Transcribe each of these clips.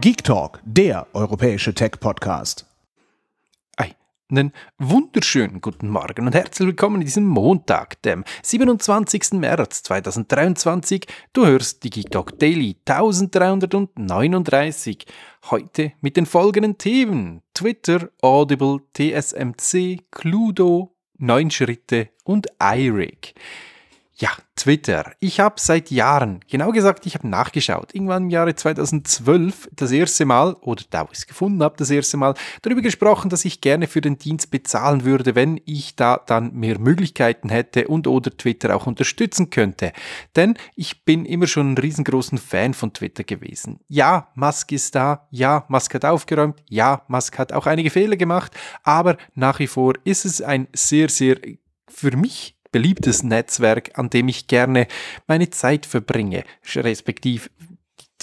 Geek Talk, der europäische Tech-Podcast. Einen wunderschönen guten Morgen und herzlich willkommen in diesem Montag, dem 27. März 2023. Du hörst die Geek Talk Daily 1339. Heute mit den folgenden Themen: Twitter, Audible, TSMC, Cludo, 9 Schritte und iRig. Ja, Twitter. Ich habe seit Jahren, genau gesagt, ich habe nachgeschaut, irgendwann im Jahre 2012 das erste Mal, oder da, wo ich es gefunden habe, das erste Mal darüber gesprochen, dass ich gerne für den Dienst bezahlen würde, wenn ich da dann mehr Möglichkeiten hätte und oder Twitter auch unterstützen könnte. Denn ich bin immer schon ein riesengroßen Fan von Twitter gewesen. Ja, Musk ist da, ja, Musk hat aufgeräumt, ja, Musk hat auch einige Fehler gemacht, aber nach wie vor ist es ein sehr, sehr für mich beliebtes Netzwerk, an dem ich gerne meine Zeit verbringe, respektive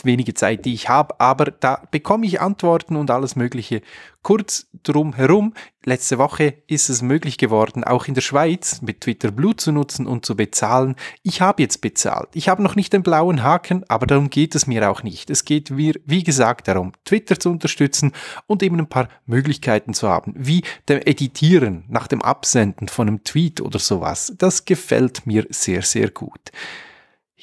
wenige Zeit, die ich habe, aber da bekomme ich Antworten und alles Mögliche. Kurz drum herum, letzte Woche ist es möglich geworden, auch in der Schweiz mit Twitter Blue zu nutzen und zu bezahlen. Ich habe jetzt bezahlt. Ich habe noch nicht den blauen Haken, aber darum geht es mir auch nicht. Es geht mir, wie gesagt, darum, Twitter zu unterstützen und eben ein paar Möglichkeiten zu haben, wie dem Editieren nach dem Absenden von einem Tweet oder sowas. Das gefällt mir sehr, sehr gut.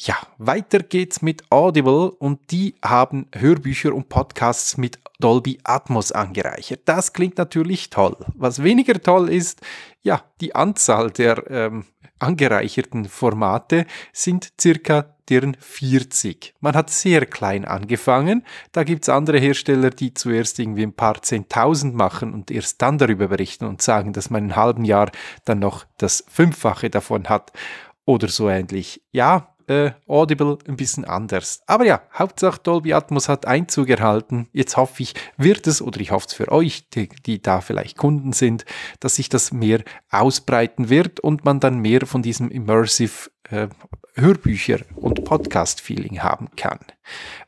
Ja, weiter geht's mit Audible und die haben Hörbücher und Podcasts mit Dolby Atmos angereichert. Das klingt natürlich toll. Was weniger toll ist, ja, die Anzahl der ähm, angereicherten Formate sind circa deren 40. Man hat sehr klein angefangen. Da gibt's andere Hersteller, die zuerst irgendwie ein paar Zehntausend machen und erst dann darüber berichten und sagen, dass man in einem halben Jahr dann noch das Fünffache davon hat. Oder so ähnlich. Ja, äh, Audible ein bisschen anders. Aber ja, Hauptsache Dolby Atmos hat Einzug erhalten. Jetzt hoffe ich, wird es, oder ich hoffe es für euch, die, die da vielleicht Kunden sind, dass sich das mehr ausbreiten wird und man dann mehr von diesem Immersive äh, Hörbücher und Podcast-Feeling haben kann.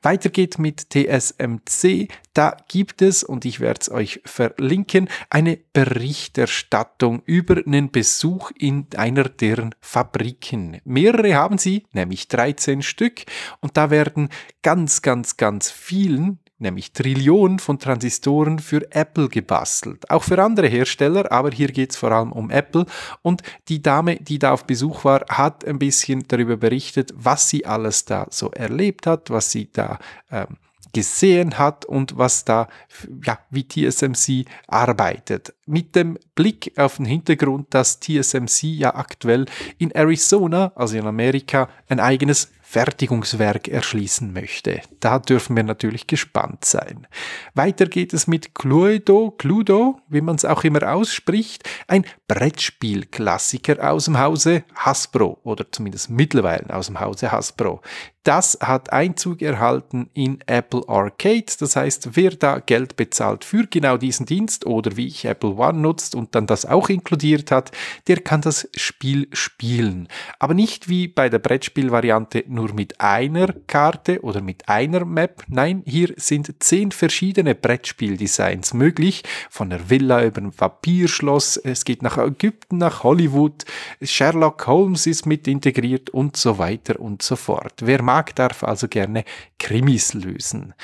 Weiter geht mit TSMC. Da gibt es, und ich werde es euch verlinken, eine Berichterstattung über einen Besuch in einer deren Fabriken. Mehrere haben sie, nämlich 13 Stück, und da werden ganz, ganz, ganz vielen nämlich Trillionen von Transistoren für Apple gebastelt. Auch für andere Hersteller, aber hier geht es vor allem um Apple. Und die Dame, die da auf Besuch war, hat ein bisschen darüber berichtet, was sie alles da so erlebt hat, was sie da ähm, gesehen hat und was da, ja, wie TSMC arbeitet. Mit dem Blick auf den Hintergrund, dass TSMC ja aktuell in Arizona, also in Amerika, ein eigenes Fertigungswerk erschließen möchte. Da dürfen wir natürlich gespannt sein. Weiter geht es mit Cluedo, Cluedo, wie man es auch immer ausspricht, ein Brettspielklassiker aus dem Hause Hasbro oder zumindest mittlerweile aus dem Hause Hasbro. Das hat Einzug erhalten in Apple Arcade. Das heißt, wer da Geld bezahlt für genau diesen Dienst oder wie ich Apple One nutzt und und dann das auch inkludiert hat, der kann das Spiel spielen. Aber nicht wie bei der Brettspielvariante nur mit einer Karte oder mit einer Map. Nein, hier sind zehn verschiedene Brettspieldesigns möglich. Von der Villa über ein Papierschloss, es geht nach Ägypten, nach Hollywood, Sherlock Holmes ist mit integriert und so weiter und so fort. Wer mag, darf also gerne Krimis lösen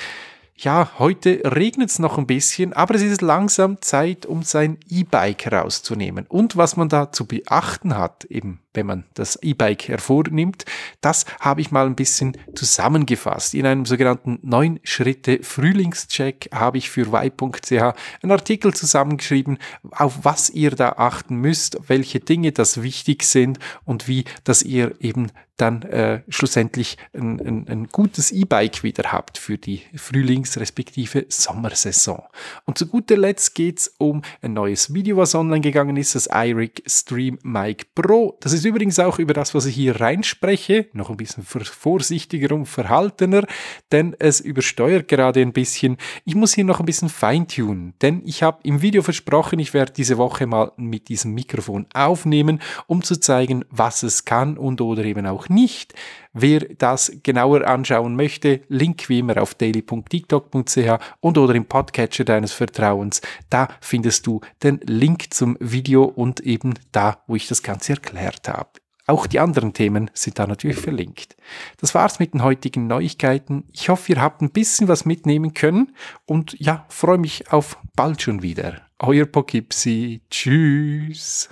ja, heute regnet es noch ein bisschen, aber es ist langsam Zeit, um sein E-Bike rauszunehmen. Und was man da zu beachten hat, eben wenn man das E-Bike hervornimmt. Das habe ich mal ein bisschen zusammengefasst. In einem sogenannten neun Schritte Frühlingscheck habe ich für y.ch einen Artikel zusammengeschrieben, auf was ihr da achten müsst, welche Dinge das wichtig sind und wie, dass ihr eben dann äh, schlussendlich ein, ein, ein gutes E-Bike wieder habt für die Frühlings- respektive Sommersaison. Und zu guter Letzt geht es um ein neues Video, was online gegangen ist, das iRig Stream Mic Pro. Das ist übrigens auch über das, was ich hier reinspreche, noch ein bisschen vorsichtiger und verhaltener, denn es übersteuert gerade ein bisschen. Ich muss hier noch ein bisschen feintunen, denn ich habe im Video versprochen, ich werde diese Woche mal mit diesem Mikrofon aufnehmen, um zu zeigen, was es kann und oder eben auch nicht. Wer das genauer anschauen möchte, Link wie immer auf daily.tiktok.ch und oder im Podcatcher deines Vertrauens. Da findest du den Link zum Video und eben da, wo ich das Ganze erklärt habe ab. Auch die anderen Themen sind da natürlich verlinkt. Das war's mit den heutigen Neuigkeiten. Ich hoffe, ihr habt ein bisschen was mitnehmen können und ja, freue mich auf bald schon wieder. Euer Pokipsi. Tschüss.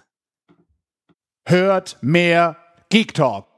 Hört mehr Geek Talk.